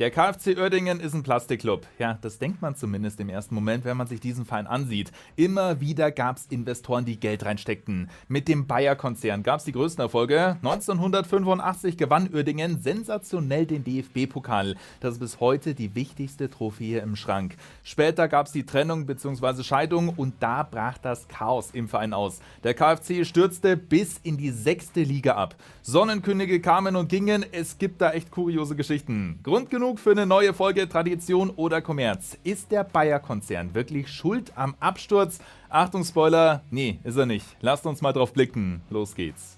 Der KfC Oerdingen ist ein Plastikclub. Ja, das denkt man zumindest im ersten Moment, wenn man sich diesen Verein ansieht. Immer wieder gab es Investoren, die Geld reinsteckten. Mit dem Bayer-Konzern gab es die größten Erfolge. 1985 gewann Oerdingen sensationell den DFB-Pokal. Das ist bis heute die wichtigste Trophäe im Schrank. Später gab es die Trennung bzw. Scheidung und da brach das Chaos im Verein aus. Der KfC stürzte bis in die sechste Liga ab. Sonnenkönige kamen und gingen. Es gibt da echt kuriose Geschichten. Grund genug genug für eine neue Folge Tradition oder Kommerz. Ist der Bayer-Konzern wirklich schuld am Absturz? Achtung, Spoiler, nee, ist er nicht. Lasst uns mal drauf blicken. Los geht's.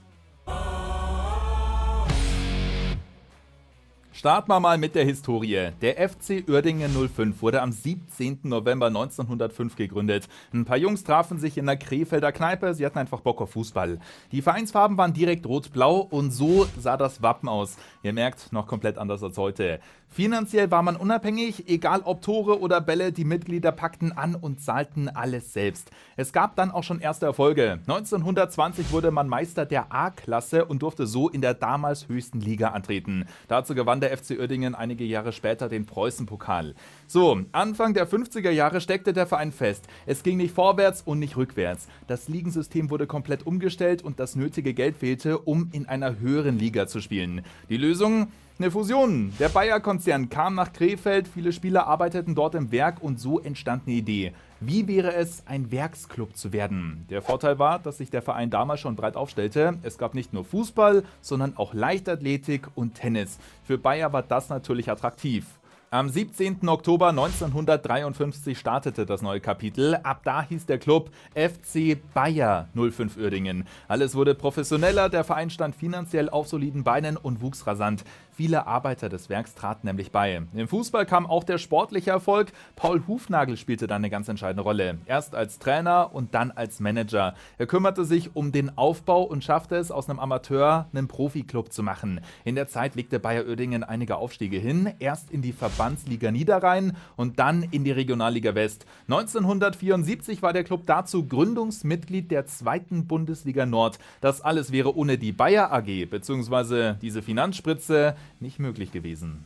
Starten wir mal mit der Historie. Der FC Uerdingen 05 wurde am 17. November 1905 gegründet. Ein paar Jungs trafen sich in der Krefelder Kneipe, sie hatten einfach Bock auf Fußball. Die Vereinsfarben waren direkt rot-blau und so sah das Wappen aus. Ihr merkt, noch komplett anders als heute. Finanziell war man unabhängig, egal ob Tore oder Bälle, die Mitglieder packten an und zahlten alles selbst. Es gab dann auch schon erste Erfolge. 1920 wurde man Meister der A-Klasse und durfte so in der damals höchsten Liga antreten. Dazu gewann der FC Uerdingen einige Jahre später den Preußenpokal. So, Anfang der 50er Jahre steckte der Verein fest. Es ging nicht vorwärts und nicht rückwärts. Das Ligensystem wurde komplett umgestellt und das nötige Geld fehlte, um in einer höheren Liga zu spielen. Die Lösung? eine Fusion. Der Bayer-Konzern kam nach Krefeld, viele Spieler arbeiteten dort im Werk und so entstand eine Idee. Wie wäre es, ein Werksclub zu werden? Der Vorteil war, dass sich der Verein damals schon breit aufstellte. Es gab nicht nur Fußball, sondern auch Leichtathletik und Tennis. Für Bayer war das natürlich attraktiv. Am 17. Oktober 1953 startete das neue Kapitel. Ab da hieß der Club FC Bayer 05 Uerdingen. Alles wurde professioneller, der Verein stand finanziell auf soliden Beinen und wuchs rasant. Viele Arbeiter des Werks traten nämlich bei. Im Fußball kam auch der sportliche Erfolg. Paul Hufnagel spielte dann eine ganz entscheidende Rolle. Erst als Trainer und dann als Manager. Er kümmerte sich um den Aufbau und schaffte es, aus einem Amateur einen Profiklub zu machen. In der Zeit legte Bayer Uerdingen einige Aufstiege hin. Erst in die Verbindung Verbandsliga Niederrhein und dann in die Regionalliga West. 1974 war der Club dazu Gründungsmitglied der zweiten Bundesliga Nord. Das alles wäre ohne die Bayer AG bzw. diese Finanzspritze nicht möglich gewesen.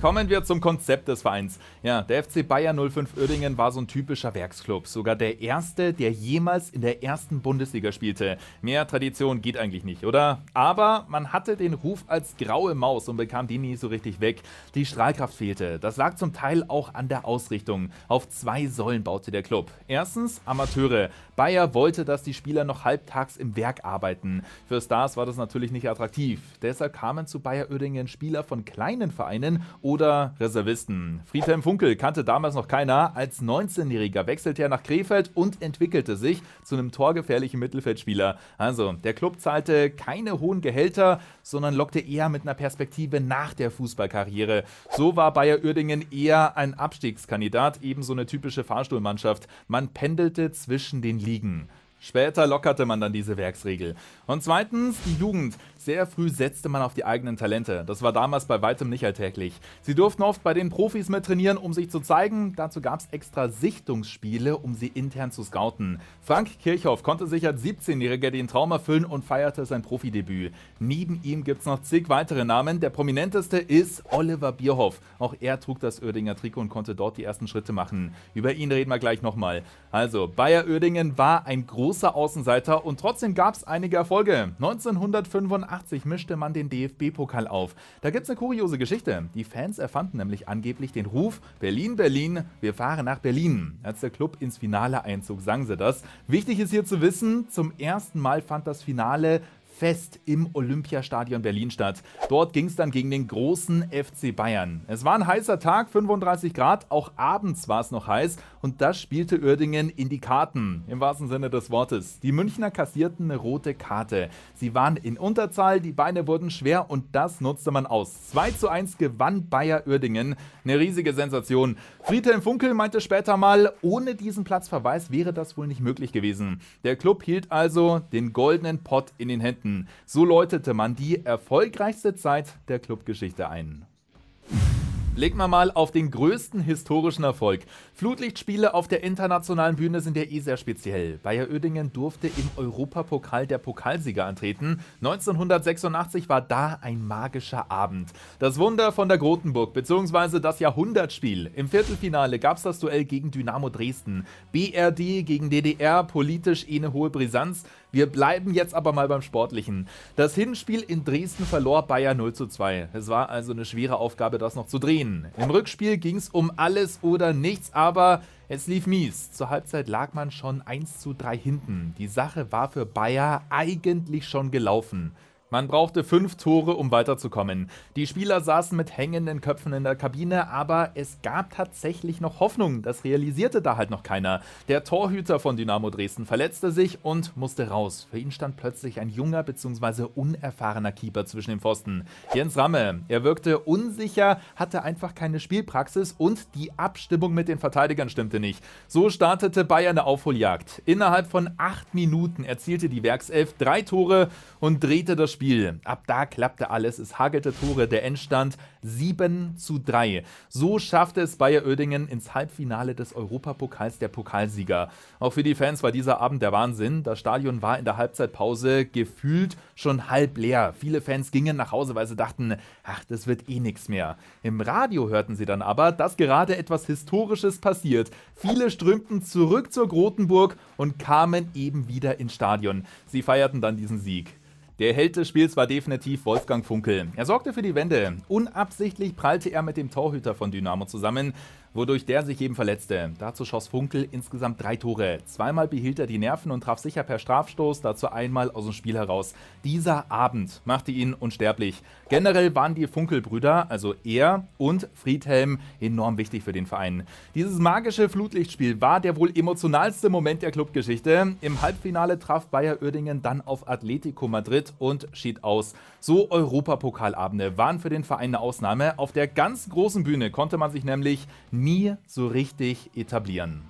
Kommen wir zum Konzept des Vereins. Ja, der FC Bayer 05 Uerdingen war so ein typischer Werksclub. Sogar der erste, der jemals in der ersten Bundesliga spielte. Mehr Tradition geht eigentlich nicht, oder? Aber man hatte den Ruf als graue Maus und bekam die nie so richtig weg. Die Strahlkraft fehlte. Das lag zum Teil auch an der Ausrichtung. Auf zwei Säulen baute der Club. Erstens Amateure. Bayer wollte, dass die Spieler noch halbtags im Werk arbeiten. Für Stars war das natürlich nicht attraktiv. Deshalb kamen zu Bayer Uerdingen Spieler von kleinen Vereinen oder Reservisten. Friedhelm Funkel kannte damals noch keiner. Als 19-Jähriger wechselte er nach Krefeld und entwickelte sich zu einem torgefährlichen Mittelfeldspieler. Also, der Club zahlte keine hohen Gehälter, sondern lockte eher mit einer Perspektive nach der Fußballkarriere. So war Bayer Uerdingen eher ein Abstiegskandidat, ebenso eine typische Fahrstuhlmannschaft. Man pendelte zwischen den Ligen. Später lockerte man dann diese Werksregel. Und zweitens, die Jugend. Sehr früh setzte man auf die eigenen Talente. Das war damals bei weitem nicht alltäglich. Sie durften oft bei den Profis mit trainieren, um sich zu zeigen. Dazu gab es extra Sichtungsspiele, um sie intern zu scouten. Frank Kirchhoff konnte sich als 17-Jähriger den Traum erfüllen und feierte sein Profidebüt. Neben ihm gibt es noch zig weitere Namen. Der prominenteste ist Oliver Bierhoff. Auch er trug das Oerdinger Trikot und konnte dort die ersten Schritte machen. Über ihn reden wir gleich nochmal. Also, Bayer Oerdingen war ein großer großer Außenseiter und trotzdem gab es einige Erfolge. 1985 mischte man den DFB-Pokal auf. Da gibt es eine kuriose Geschichte. Die Fans erfanden nämlich angeblich den Ruf Berlin, Berlin, wir fahren nach Berlin. Als der Club ins Finale einzog, sang sie das. Wichtig ist hier zu wissen, zum ersten Mal fand das Finale Fest im Olympiastadion Berlin statt. Dort ging es dann gegen den großen FC Bayern. Es war ein heißer Tag, 35 Grad, auch abends war es noch heiß und das spielte Uerdingen in die Karten, im wahrsten Sinne des Wortes. Die Münchner kassierten eine rote Karte. Sie waren in Unterzahl, die Beine wurden schwer und das nutzte man aus. 2 zu 1 gewann Bayer Uerdingen. Eine riesige Sensation. Friedhelm Funkel meinte später mal, ohne diesen Platzverweis wäre das wohl nicht möglich gewesen. Der Club hielt also den goldenen Pott in den Händen. Minuten. So läutete man die erfolgreichste Zeit der Clubgeschichte ein. Blicken wir mal auf den größten historischen Erfolg. Flutlichtspiele auf der internationalen Bühne sind ja eh sehr speziell. Bayer Oedingen durfte im Europapokal der Pokalsieger antreten. 1986 war da ein magischer Abend. Das Wunder von der Grotenburg bzw. das Jahrhundertspiel. Im Viertelfinale gab es das Duell gegen Dynamo Dresden. BRD gegen DDR, politisch eh eine hohe Brisanz. Wir bleiben jetzt aber mal beim Sportlichen. Das Hinspiel in Dresden verlor Bayern 0 zu 2. Es war also eine schwere Aufgabe, das noch zu drehen. Im Rückspiel ging es um alles oder nichts, aber es lief mies. Zur Halbzeit lag man schon 1 zu 3 hinten. Die Sache war für Bayer eigentlich schon gelaufen. Man brauchte fünf Tore, um weiterzukommen. Die Spieler saßen mit hängenden Köpfen in der Kabine, aber es gab tatsächlich noch Hoffnung. Das realisierte da halt noch keiner. Der Torhüter von Dynamo Dresden verletzte sich und musste raus. Für ihn stand plötzlich ein junger bzw. unerfahrener Keeper zwischen den Pfosten. Jens Ramme. Er wirkte unsicher, hatte einfach keine Spielpraxis und die Abstimmung mit den Verteidigern stimmte nicht. So startete Bayern eine Aufholjagd. Innerhalb von acht Minuten erzielte die Werkself drei Tore und drehte das Spiel. Ab da klappte alles, es hagelte Tore, der Endstand 7 zu 3. So schaffte es Bayer Oedingen ins Halbfinale des Europapokals der Pokalsieger. Auch für die Fans war dieser Abend der Wahnsinn. Das Stadion war in der Halbzeitpause gefühlt schon halb leer. Viele Fans gingen nach Hause, weil sie dachten, ach, das wird eh nichts mehr. Im Radio hörten sie dann aber, dass gerade etwas Historisches passiert. Viele strömten zurück zur Grotenburg und kamen eben wieder ins Stadion. Sie feierten dann diesen Sieg. Der Held des Spiels war definitiv Wolfgang Funkel. Er sorgte für die Wende. Unabsichtlich prallte er mit dem Torhüter von Dynamo zusammen wodurch der sich eben verletzte. Dazu schoss Funkel insgesamt drei Tore. Zweimal behielt er die Nerven und traf sicher per Strafstoß, dazu einmal aus dem Spiel heraus. Dieser Abend machte ihn unsterblich. Generell waren die Funkelbrüder, also er und Friedhelm, enorm wichtig für den Verein. Dieses magische Flutlichtspiel war der wohl emotionalste Moment der Clubgeschichte. Im Halbfinale traf Bayer Uerdingen dann auf Atletico Madrid und schied aus. So Europapokalabende waren für den Verein eine Ausnahme. Auf der ganz großen Bühne konnte man sich nämlich nie so richtig etablieren.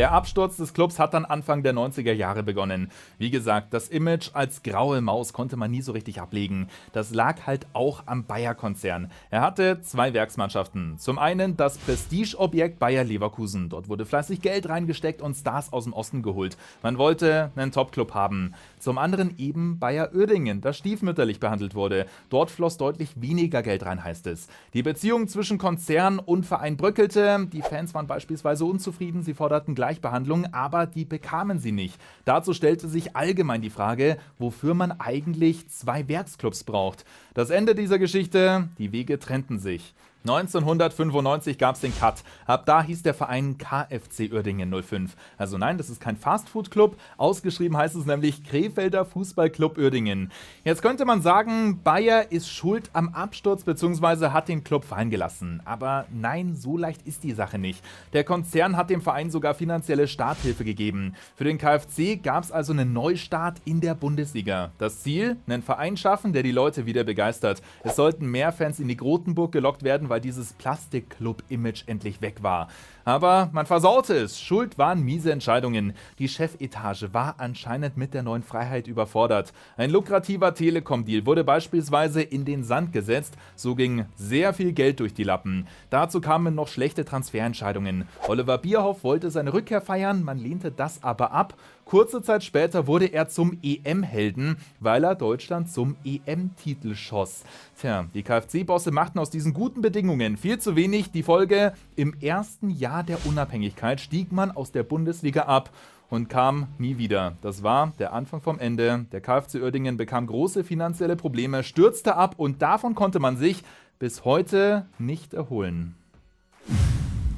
Der Absturz des Clubs hat dann Anfang der 90er Jahre begonnen. Wie gesagt, das Image als graue Maus konnte man nie so richtig ablegen. Das lag halt auch am Bayer-Konzern. Er hatte zwei Werksmannschaften. Zum einen das Prestigeobjekt Bayer Leverkusen. Dort wurde fleißig Geld reingesteckt und Stars aus dem Osten geholt. Man wollte einen Top-Club haben. Zum anderen eben Bayer Oerdingen, das stiefmütterlich behandelt wurde. Dort floss deutlich weniger Geld rein, heißt es. Die Beziehung zwischen Konzern und Verein bröckelte. Die Fans waren beispielsweise unzufrieden. Sie forderten gleich Gleichbehandlung, aber die bekamen sie nicht. Dazu stellte sich allgemein die Frage, wofür man eigentlich zwei Werksclubs braucht. Das Ende dieser Geschichte, die Wege trennten sich. 1995 gab es den Cut. Ab da hieß der Verein KFC Uerdingen 05. Also nein, das ist kein Fastfood-Club. Ausgeschrieben heißt es nämlich Krefelder Fußballclub Uerdingen. Jetzt könnte man sagen, Bayer ist schuld am Absturz bzw. hat den Club fallen gelassen. Aber nein, so leicht ist die Sache nicht. Der Konzern hat dem Verein sogar finanzielle Starthilfe gegeben. Für den KFC gab es also einen Neustart in der Bundesliga. Das Ziel? Einen Verein schaffen, der die Leute wieder begeistert. Es sollten mehr Fans in die Grotenburg gelockt werden, weil dieses plastikclub image endlich weg war. Aber man versaute es. Schuld waren miese Entscheidungen. Die Chefetage war anscheinend mit der neuen Freiheit überfordert. Ein lukrativer Telekom-Deal wurde beispielsweise in den Sand gesetzt. So ging sehr viel Geld durch die Lappen. Dazu kamen noch schlechte Transferentscheidungen. Oliver Bierhoff wollte seine Rückkehr feiern, man lehnte das aber ab. Kurze Zeit später wurde er zum EM-Helden, weil er Deutschland zum EM-Titel schoss. Tja, die kfz bosse machten aus diesen guten Bedingungen viel zu wenig. Die Folge im ersten Jahr Jahr der Unabhängigkeit stieg man aus der Bundesliga ab und kam nie wieder. Das war der Anfang vom Ende. Der KFC Oerdingen bekam große finanzielle Probleme, stürzte ab und davon konnte man sich bis heute nicht erholen.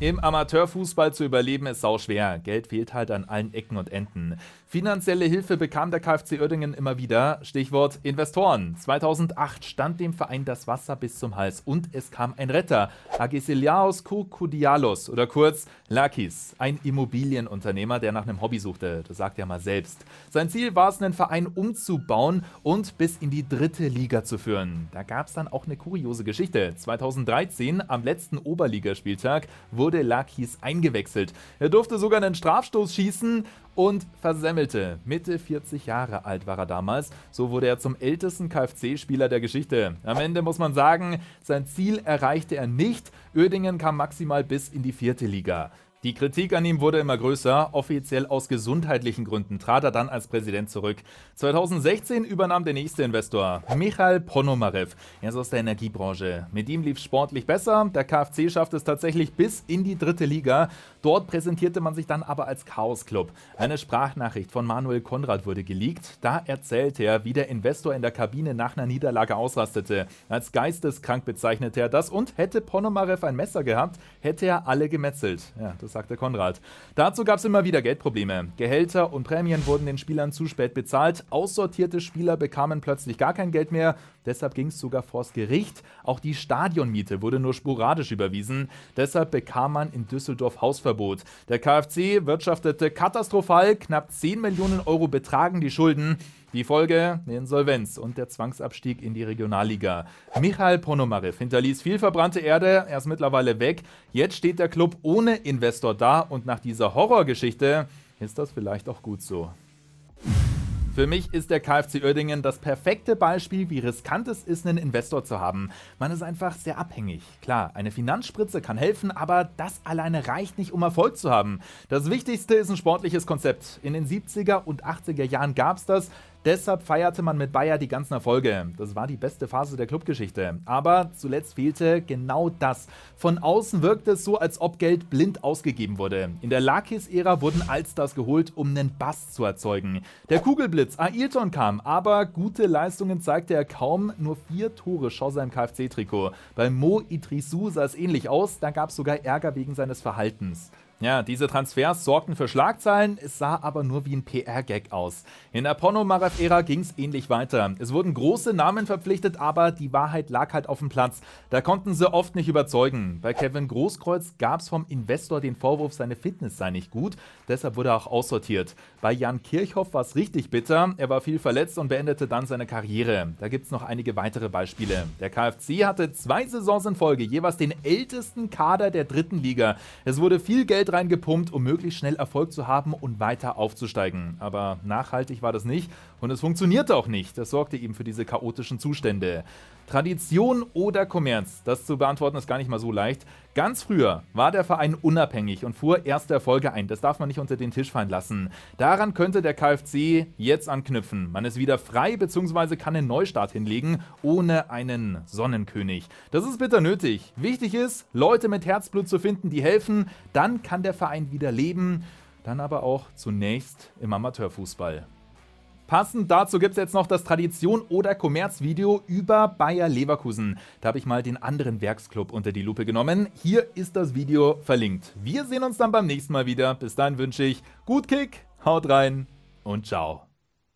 Im Amateurfußball zu überleben ist sau schwer. Geld fehlt halt an allen Ecken und Enden. Finanzielle Hilfe bekam der KfC Oerdingen immer wieder. Stichwort Investoren. 2008 stand dem Verein das Wasser bis zum Hals und es kam ein Retter. Agesiliaos Koukoudialos oder kurz Lakis, ein Immobilienunternehmer, der nach einem Hobby suchte. Das sagt er mal selbst. Sein Ziel war es, einen Verein umzubauen und bis in die dritte Liga zu führen. Da gab es dann auch eine kuriose Geschichte. 2013, am letzten Oberligaspieltag, wurde wurde Lakis eingewechselt. Er durfte sogar einen Strafstoß schießen und versemmelte. Mitte 40 Jahre alt war er damals. So wurde er zum ältesten KFC-Spieler der Geschichte. Am Ende muss man sagen, sein Ziel erreichte er nicht. Oerdingen kam maximal bis in die vierte Liga. Die Kritik an ihm wurde immer größer. Offiziell aus gesundheitlichen Gründen trat er dann als Präsident zurück. 2016 übernahm der nächste Investor, Michael Ponomarev. Er ist aus der Energiebranche. Mit ihm lief sportlich besser. Der KfC schafft es tatsächlich bis in die dritte Liga. Dort präsentierte man sich dann aber als Chaos-Club. Eine Sprachnachricht von Manuel Konrad wurde geleakt. Da erzählte er, wie der Investor in der Kabine nach einer Niederlage ausrastete. Als geisteskrank bezeichnete er das und hätte Ponomarev ein Messer gehabt, hätte er alle gemetzelt. Ja, das sagte Konrad. Dazu gab es immer wieder Geldprobleme. Gehälter und Prämien wurden den Spielern zu spät bezahlt. Aussortierte Spieler bekamen plötzlich gar kein Geld mehr. Deshalb ging es sogar vors Gericht. Auch die Stadionmiete wurde nur sporadisch überwiesen. Deshalb bekam man in Düsseldorf Hausverbot. Der KfC wirtschaftete katastrophal. Knapp 10 Millionen Euro betragen die Schulden. Die Folge, die Insolvenz und der Zwangsabstieg in die Regionalliga. Michael Ponomarev hinterließ viel verbrannte Erde, er ist mittlerweile weg. Jetzt steht der Club ohne Investor da und nach dieser Horrorgeschichte ist das vielleicht auch gut so. Für mich ist der KfC Uerdingen das perfekte Beispiel, wie riskant es ist, einen Investor zu haben. Man ist einfach sehr abhängig. Klar, eine Finanzspritze kann helfen, aber das alleine reicht nicht, um Erfolg zu haben. Das Wichtigste ist ein sportliches Konzept. In den 70er und 80er Jahren gab es das, Deshalb feierte man mit Bayer die ganzen Erfolge. Das war die beste Phase der Clubgeschichte. Aber zuletzt fehlte genau das. Von außen wirkte es so, als ob Geld blind ausgegeben wurde. In der Lakis-Ära wurden Allstars geholt, um einen Bass zu erzeugen. Der Kugelblitz, Ailton kam, aber gute Leistungen zeigte er kaum. Nur vier Tore schoss er im KFC-Trikot. Bei Mo Idrisu sah es ähnlich aus, da gab es sogar Ärger wegen seines Verhaltens. Ja, diese Transfers sorgten für Schlagzeilen, es sah aber nur wie ein PR-Gag aus. In der Pornomarath-Ära ging es ähnlich weiter. Es wurden große Namen verpflichtet, aber die Wahrheit lag halt auf dem Platz. Da konnten sie oft nicht überzeugen. Bei Kevin Großkreuz gab es vom Investor den Vorwurf, seine Fitness sei nicht gut, deshalb wurde er auch aussortiert. Bei Jan Kirchhoff war es richtig bitter, er war viel verletzt und beendete dann seine Karriere. Da gibt es noch einige weitere Beispiele. Der KfC hatte zwei Saisons in Folge jeweils den ältesten Kader der dritten Liga. Es wurde viel Geld reingepumpt, um möglichst schnell Erfolg zu haben und weiter aufzusteigen. Aber nachhaltig war das nicht und es funktionierte auch nicht. Das sorgte eben für diese chaotischen Zustände. Tradition oder Kommerz? Das zu beantworten ist gar nicht mal so leicht. Ganz früher war der Verein unabhängig und fuhr erste Erfolge ein. Das darf man nicht unter den Tisch fallen lassen. Daran könnte der KfC jetzt anknüpfen. Man ist wieder frei bzw. kann einen Neustart hinlegen ohne einen Sonnenkönig. Das ist bitter nötig. Wichtig ist, Leute mit Herzblut zu finden, die helfen. Dann kann der Verein wieder leben. Dann aber auch zunächst im Amateurfußball. Passend dazu gibt es jetzt noch das Tradition- oder Kommerzvideo über Bayer Leverkusen. Da habe ich mal den anderen Werksclub unter die Lupe genommen. Hier ist das Video verlinkt. Wir sehen uns dann beim nächsten Mal wieder. Bis dahin wünsche ich gut Kick, haut rein und ciao.